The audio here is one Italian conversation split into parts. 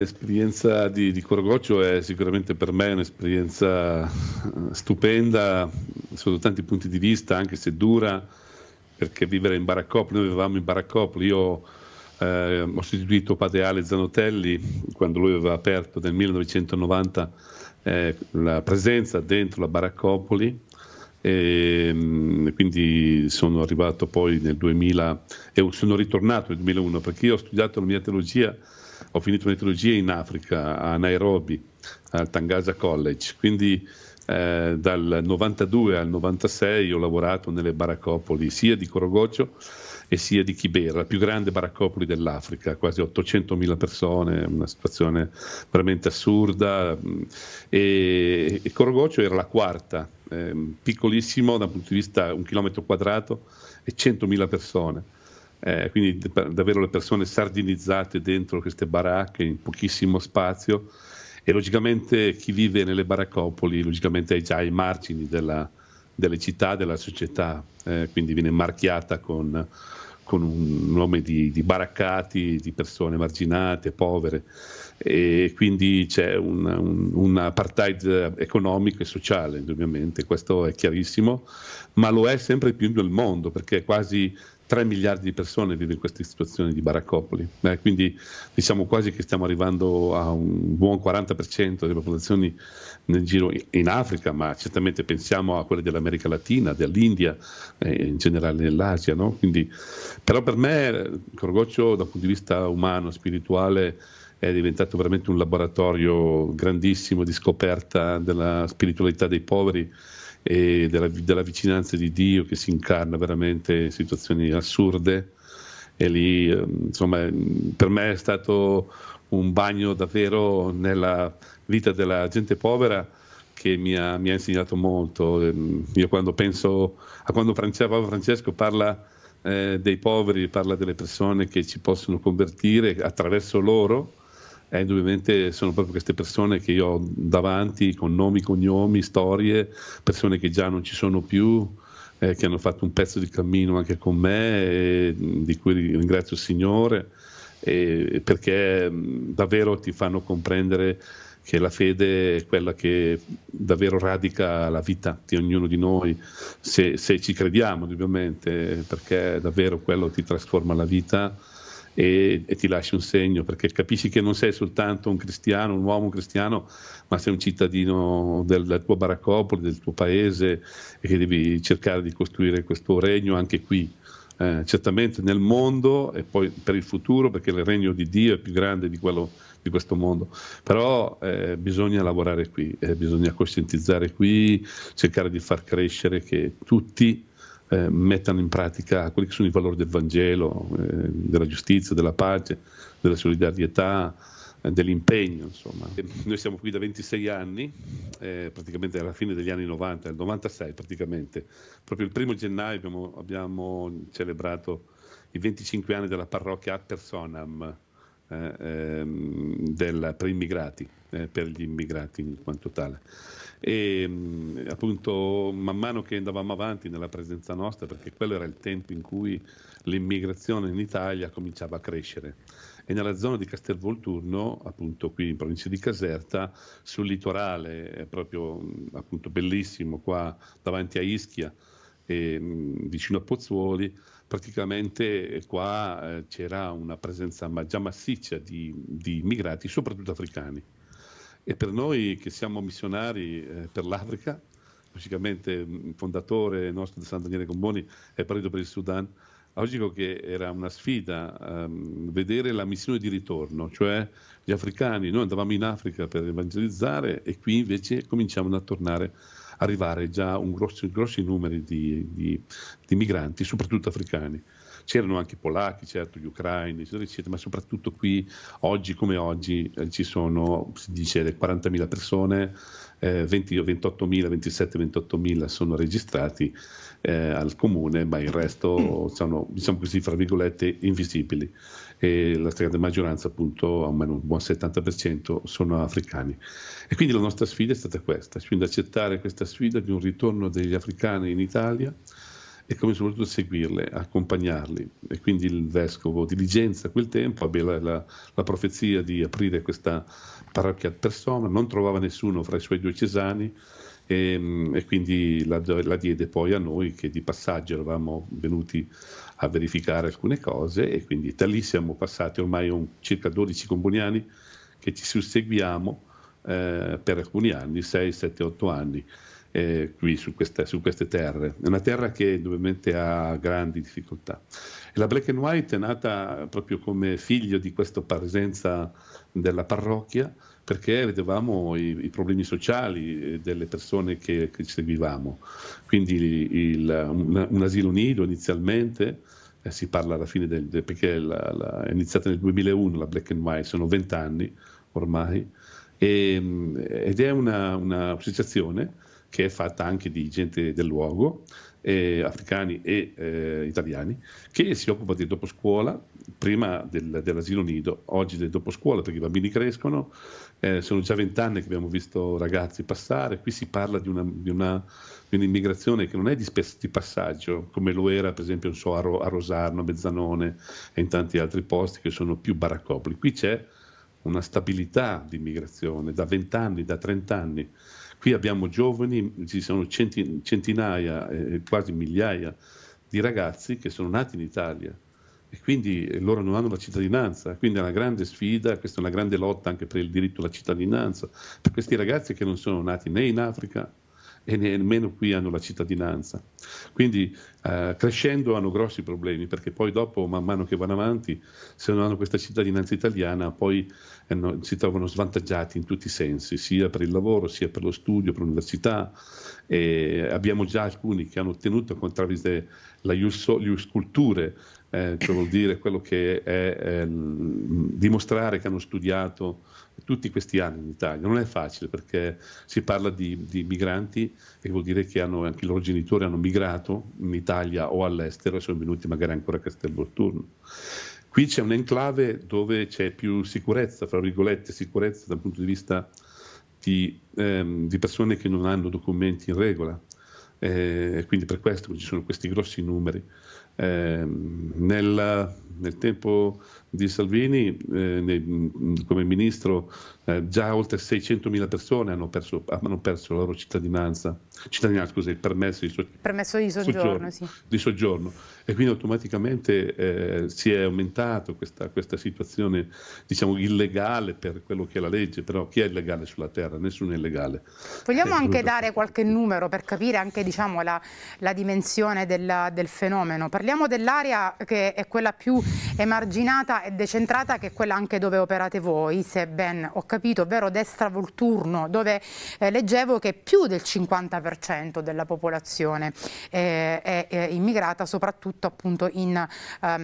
L'esperienza di, di Corgoccio è sicuramente per me un'esperienza eh, stupenda sotto tanti punti di vista, anche se dura, perché vivere in baraccopoli, noi vivevamo in baraccopoli, io eh, ho sostituito Padeale Zanotelli quando lui aveva aperto nel 1990 eh, la presenza dentro la baraccopoli e ehm, quindi sono arrivato poi nel 2000 e sono ritornato nel 2001 perché io ho studiato la mia teologia ho finito una in Africa, a Nairobi, al Tangaza College, quindi eh, dal 92 al 96 ho lavorato nelle baraccopoli sia di Corogoggio e sia di Kibera, la più grande baraccopoli dell'Africa, quasi 800.000 persone, una situazione veramente assurda. E, e Corogoggio era la quarta, eh, piccolissimo dal punto di vista un chilometro quadrato e 100.000 persone eh, quindi davvero le persone sardinizzate dentro queste baracche in pochissimo spazio e logicamente chi vive nelle baraccopoli logicamente è già ai margini della, delle città, della società, eh, quindi viene marchiata con, con un nome di, di, baraccati, di persone marginate, povere e quindi c'è un, un, un apartheid economico e sociale, indubbiamente, questo è chiarissimo, ma lo è sempre più nel mondo perché quasi 3 miliardi di persone vive in queste situazioni di baraccopoli, eh, quindi diciamo quasi che stiamo arrivando a un buon 40% delle popolazioni nel giro in Africa, ma certamente pensiamo a quelle dell'America Latina, dell'India e eh, in generale dell'Asia. No? Quindi, però per me Corgoccio dal punto di vista umano, spirituale, è diventato veramente un laboratorio grandissimo di scoperta della spiritualità dei poveri e della, della vicinanza di Dio che si incarna veramente in situazioni assurde e lì ehm, insomma per me è stato un bagno davvero nella vita della gente povera che mi ha, mi ha insegnato molto. Ehm, io quando penso a quando Francesco, Francesco parla eh, dei poveri, parla delle persone che ci possono convertire attraverso loro, eh, indubbiamente sono proprio queste persone che io ho davanti con nomi, cognomi, storie, persone che già non ci sono più, eh, che hanno fatto un pezzo di cammino anche con me, eh, di cui ringrazio il Signore, perché davvero ti fanno comprendere che la fede è quella che davvero radica la vita di ognuno di noi, se, se ci crediamo ovviamente, perché davvero quello ti trasforma la vita e, e, ti lasci un segno, perché capisci che non sei soltanto un cristiano, un uomo cristiano, ma sei un cittadino del, della tua baraccopoli, del tuo paese e che devi cercare di costruire questo regno anche qui. Eh, certamente nel mondo e poi per il futuro, perché il regno di Dio è più grande di quello di questo mondo, però eh, bisogna lavorare qui, eh, bisogna coscientizzare qui, cercare di far crescere che tutti eh, mettano in pratica quelli che sono i valori del Vangelo, eh, della giustizia, della pace, della solidarietà, eh, dell'impegno. Insomma. Noi siamo qui da 26 anni, eh, praticamente alla fine degli anni 90, nel 96 praticamente. Proprio il primo gennaio abbiamo, abbiamo celebrato i 25 anni della parrocchia ad personam eh, ehm, della, per, immigrati, eh, per gli immigrati in quanto tale. E mm, appunto man mano che andavamo avanti nella presenza nostra, perché quello era il tempo in cui l'immigrazione in Italia cominciava a crescere. E nella zona di Castelvolturno, appunto qui in provincia di Caserta, sul litorale, eh, proprio mm, appunto bellissimo, qua davanti a Ischia, e, ehm, mh, vicino a Pozzuoli, praticamente eh, qua eh, c'era una presenza ma già massiccia di, di, immigrati, soprattutto africani. E per noi che siamo missionari eh, per l'Africa, logicamente il mm, fondatore nostro di San Daniele Comboni è partito per il Sudan, logico che era una sfida um, vedere la missione di ritorno, cioè gli africani, noi andavamo in Africa per evangelizzare e qui invece cominciavano a tornare arrivare già grossi, grossi numeri di, di, di migranti, soprattutto africani c'erano anche i polacchi, certo, gli ucraini, eccetera, eccetera, ma soprattutto qui oggi come oggi eh, ci sono, si dice, 40.000 persone, eh, 28.000, 27-28.000 sono registrati eh, al comune, ma il resto mm. sono, diciamo così, fra virgolette, invisibili e la stragrande maggioranza appunto, almeno un buon 70% sono africani. E quindi la nostra sfida è stata questa, quindi accettare questa sfida di un ritorno degli africani in Italia e come soprattutto seguirle, accompagnarli. E quindi il vescovo diligenza a quel tempo aveva la, la, la, profezia di aprire questa parrocchia persona, non trovava nessuno fra i suoi diocesani e, ehm, e quindi la, la, diede poi a noi che di passaggio eravamo venuti a verificare alcune cose e quindi da lì siamo passati ormai un, circa 12 comboniani che ci susseguiamo eh, per alcuni anni, 6, 7, 8 anni. Eh, qui su queste, su queste, terre. È una terra che ovviamente ha grandi difficoltà. E la Black and White è nata proprio come figlio di questa presenza della parrocchia perché vedevamo i, i problemi sociali eh, delle persone che, che seguivamo. Quindi il, un, un, asilo nido inizialmente, eh, si parla alla fine del, del perché la, la, è iniziata nel 2001 la Black and White, sono 20 anni ormai, e, eh, ed è un'associazione che è fatta anche di gente del luogo, eh, africani e eh, italiani, che si occupa di dopo scuola, prima del, dell'asilo nido, oggi del dopo scuola, perché i bambini crescono, eh, sono già vent'anni che abbiamo visto ragazzi passare, qui si parla di, una, di, una, di un'immigrazione che non è di, spes- di, passaggio, come lo era per esempio so, a, Ro- a, Rosarno, a Mezzanone e in tanti altri posti che sono più baraccopoli. Qui c'è una stabilità di immigrazione da vent'anni, da trent'anni. Qui abbiamo giovani, ci sono centinaia, eh, quasi migliaia di ragazzi che sono nati in Italia, e quindi eh, loro non hanno la cittadinanza, quindi è una grande sfida, questa è una grande lotta anche per il diritto alla cittadinanza, per questi ragazzi che non sono nati né in Africa e nemmeno qui hanno la cittadinanza. Quindi eh, crescendo hanno grossi problemi perché poi dopo, man mano che vanno avanti, se non hanno questa cittadinanza italiana, poi eh, no, si trovano svantaggiati in tutti i sensi, sia per il lavoro, sia per lo studio, per l'università, e abbiamo già alcuni che hanno ottenuto con Travis la Ius Culture, eh, cioè vuol dire quello che è eh, dimostrare che hanno studiato tutti questi anni in Italia. Non è facile perché si parla di, di migranti e vuol dire che hanno, anche i loro genitori hanno migrato in Italia o all'estero e sono venuti magari ancora a Castelvolturno. Qui c'è un enclave dove c'è più sicurezza, fra virgolette, sicurezza dal punto di vista di, ehm, di persone che non hanno documenti in regola. Eh, quindi per questo ci sono questi grossi numeri. Eh, nel, nel, tempo di Salvini, eh, nei, come ministro, eh, già oltre 600.000 persone hanno perso, hanno perso, la loro cittadinanza, cittadinanza scusa, il permesso di, so- permesso di soggiorno, soggiorno, sì. di soggiorno, E quindi automaticamente eh, si è aumentata questa, questa, situazione, diciamo, illegale per quello che è la legge, però chi è illegale sulla terra? Nessuno è illegale. Vogliamo eh, è anche dare qualche numero per capire anche diciamo, la, la, dimensione della, del fenomeno? Parliamo parliamo dell'area che è quella più emarginata e decentrata, che è quella anche dove operate voi, se ben ho capito, ovvero destra Volturno, dove eh, leggevo che più del 50% della popolazione eh, è, è, immigrata, soprattutto appunto in, um,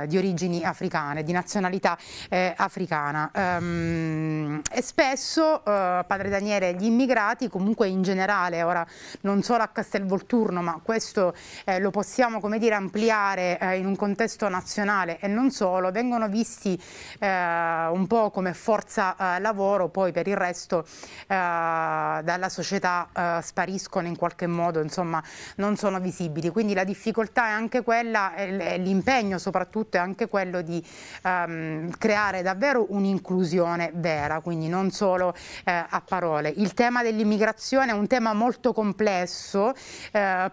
uh, di origini africane, di nazionalità eh, africana. Um, e spesso, uh, padre Daniele, gli immigrati comunque in generale, ora non solo a Castel Volturno, ma questo eh, lo possiamo possiamo come dire, ampliare eh, in un contesto nazionale e non solo, vengono visti eh, un po' come forza eh, lavoro, poi per il resto eh, dalla società eh, spariscono in qualche modo, insomma non sono visibili. Quindi la difficoltà è anche quella, e l'impegno soprattutto è anche quello di ehm, creare davvero un'inclusione vera, quindi non solo eh, a parole. Il tema dell'immigrazione è un tema molto complesso,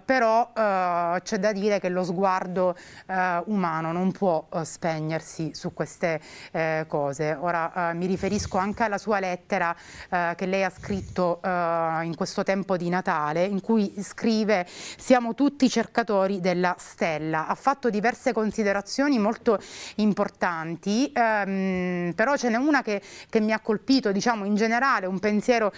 però c'è da da dire che lo sguardo eh, umano non può eh, spegnersi su queste eh, cose. Ora eh, mi riferisco anche alla sua lettera eh, che lei ha scritto in questo tempo di Natale, in cui scrive siamo tutti cercatori della stella. Ha fatto diverse considerazioni molto importanti, ehm, però ce n'è una che, che, mi ha colpito, diciamo in generale, un pensiero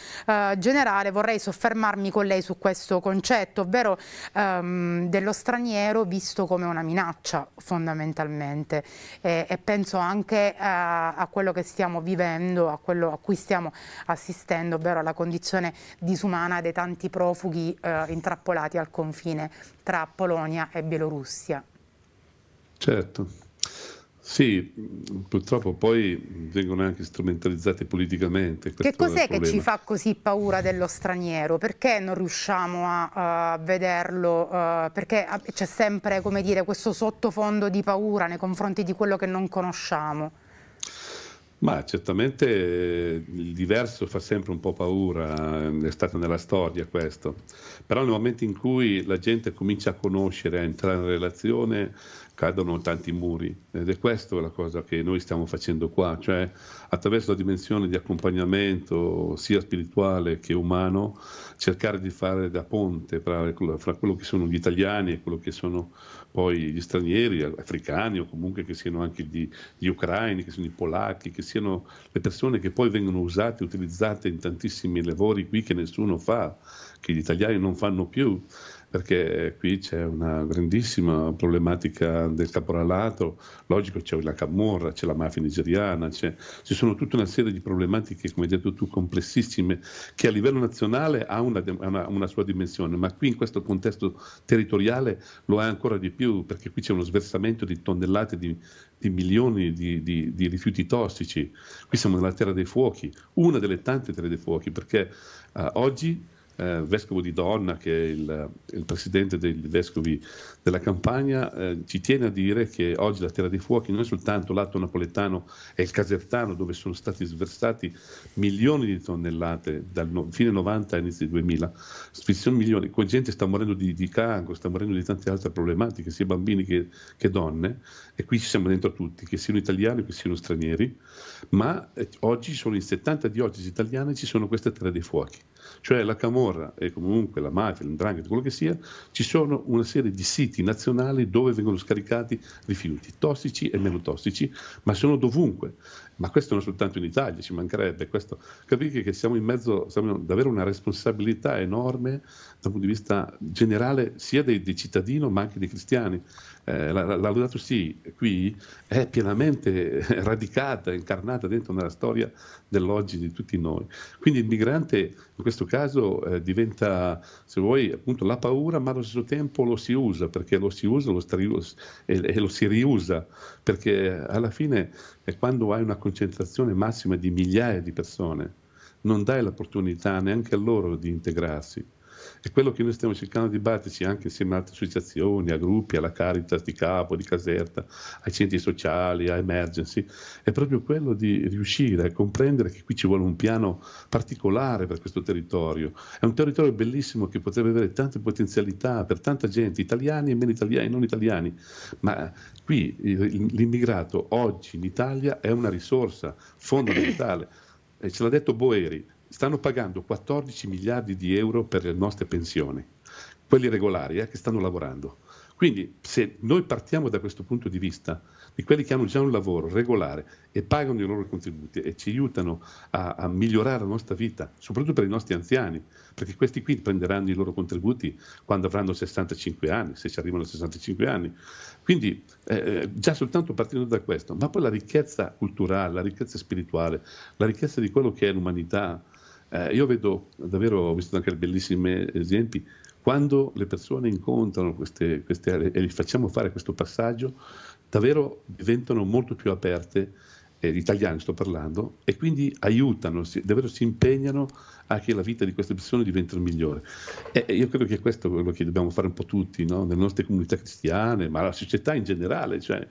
generale, vorrei soffermarmi con lei su questo concetto, ovvero ehm, dello strato straniero visto come una minaccia fondamentalmente e, e penso anche a, a, quello che stiamo vivendo, a quello a cui stiamo assistendo, ovvero alla condizione disumana dei tanti profughi eh, intrappolati al confine tra Polonia e Bielorussia. Certo. Sì, purtroppo poi vengono anche strumentalizzate politicamente. Che cos'è che ci fa così paura dello straniero? Perché non riusciamo a uh, vederlo? Uh, perché c'è sempre, come dire, questo sottofondo di paura nei confronti di quello che non conosciamo. Ma certamente eh, il diverso fa sempre un po' paura, eh, è stato nella storia questo, però nel momento in cui la gente comincia a conoscere, a entrare in relazione, cadono tanti muri ed è questa la cosa che noi stiamo facendo qua, cioè attraverso la dimensione di accompagnamento sia spirituale che umano, cercare di fare da ponte fra, fra quello che sono gli italiani e quello che sono poi gli stranieri, africani o comunque che siano anche gli, gli ucraini, che siano i polacchi, che siano le persone che poi vengono usate, utilizzate in tantissimi lavori qui che nessuno fa, che gli italiani non fanno più perché qui c'è una grandissima problematica del caporalato, logico c'è la camorra, c'è la mafia nigeriana, ci sono tutta una serie di problematiche, come hai detto tu, complessissime, che a livello nazionale ha una, una, una, sua dimensione, ma qui in questo contesto territoriale lo è ancora di più, perché qui c'è uno sversamento di tonnellate di, di milioni di, di, di, rifiuti tossici, qui siamo nella terra dei fuochi, una delle tante terre dei fuochi, perché uh, oggi eh, vescovo di Donna, che è il, il presidente dei vescovi della Campania, eh, ci tiene a dire che oggi la Terra dei Fuochi non è soltanto l'atto napoletano e il casertano, dove sono stati sversati milioni di tonnellate dal no, fine 90 a inizio 2000, sono milioni, con gente sta morendo di, di cancro, sta morendo di tante altre problematiche, sia bambini che, che donne, e qui ci siamo dentro tutti, che siano italiani, che siano stranieri, ma eh, oggi sono in 70 diocesi italiane ci sono queste Terra dei Fuochi cioè la Camorra e comunque la mafia, l'indrangheta, quello che sia, ci sono una serie di siti nazionali dove vengono scaricati rifiuti tossici e meno tossici, ma sono dovunque. Ma questo non soltanto in Italia, ci mancherebbe questo. Capite che siamo in mezzo, siamo davvero una responsabilità enorme dal punto di vista generale sia dei, dei cittadini ma anche dei cristiani. Eh, la, la, Laudato Si qui è pienamente radicata, incarnata dentro nella storia dell'oggi di tutti noi. Quindi il migrante in questo questo caso eh, diventa, se vuoi, appunto la paura, ma allo stesso tempo lo si usa, perché lo si usa lo stri- e, e, lo si riusa, perché alla fine è quando hai una concentrazione massima di migliaia di persone, non dai l'opportunità neanche a loro di integrarsi. È quello che noi stiamo cercando di batterci anche insieme ad altre associazioni, a gruppi, alla Caritas di Capo, di Caserta, ai centri sociali, a Emergency, è proprio quello di riuscire a comprendere che qui ci vuole un piano particolare per questo territorio. È un territorio bellissimo che potrebbe avere tante potenzialità per tanta gente, italiani e meno italiani, non italiani, ma qui l'immigrato oggi in Italia è una risorsa fondamentale. E ce l'ha detto Boeri, stanno pagando 14 miliardi di euro per le nostre pensioni, quelli regolari eh, che stanno lavorando. Quindi se noi partiamo da questo punto di vista, di quelli che hanno già un lavoro regolare e pagano i loro contributi e ci aiutano a, a, migliorare la nostra vita, soprattutto per i nostri anziani, perché questi qui prenderanno i loro contributi quando avranno 65 anni, se ci arrivano a 65 anni. Quindi eh, eh, già soltanto partendo da questo, ma poi la ricchezza culturale, la ricchezza spirituale, la ricchezza di quello che è l'umanità, eh, io vedo davvero, ho visto anche bellissimi esempi, quando le persone incontrano queste, queste aree e gli facciamo fare questo passaggio, davvero diventano molto più aperte, eh, italiani sto parlando, e quindi aiutano, si, davvero si impegnano a che la vita di queste persone diventi migliore. E, e io credo che questo è quello che dobbiamo fare un po' tutti, no? nelle nostre comunità cristiane, ma la società in generale. Cioè,